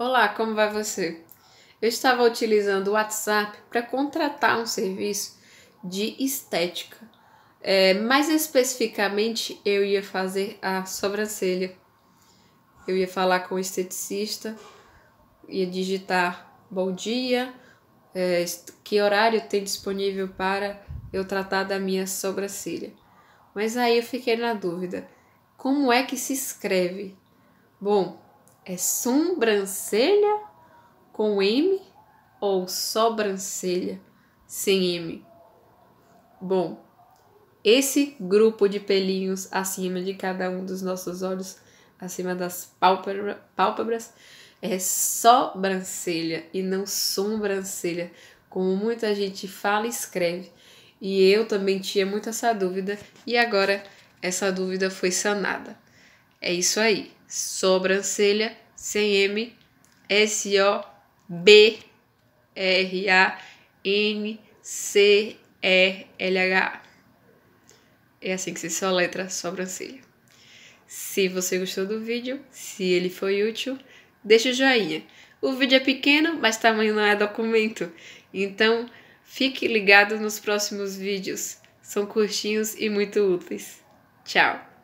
Olá, como vai você? Eu estava utilizando o WhatsApp para contratar um serviço de estética. É, mais especificamente, eu ia fazer a sobrancelha. Eu ia falar com o esteticista, ia digitar bom dia, é, que horário tem disponível para eu tratar da minha sobrancelha. Mas aí eu fiquei na dúvida: como é que se escreve? Bom, é sobrancelha com M ou sobrancelha sem M? Bom, esse grupo de pelinhos acima de cada um dos nossos olhos, acima das pálpebra, pálpebras, é sobrancelha e não sobrancelha, como muita gente fala e escreve. E eu também tinha muito essa dúvida e agora essa dúvida foi sanada. É isso aí, sobrancelha sem M, S-O-B-R-A-N-C-E-L-H. É assim que se soletra sobrancelha. Se você gostou do vídeo, se ele foi útil, deixa o joinha. O vídeo é pequeno, mas tamanho não é documento. Então, fique ligado nos próximos vídeos. São curtinhos e muito úteis. Tchau!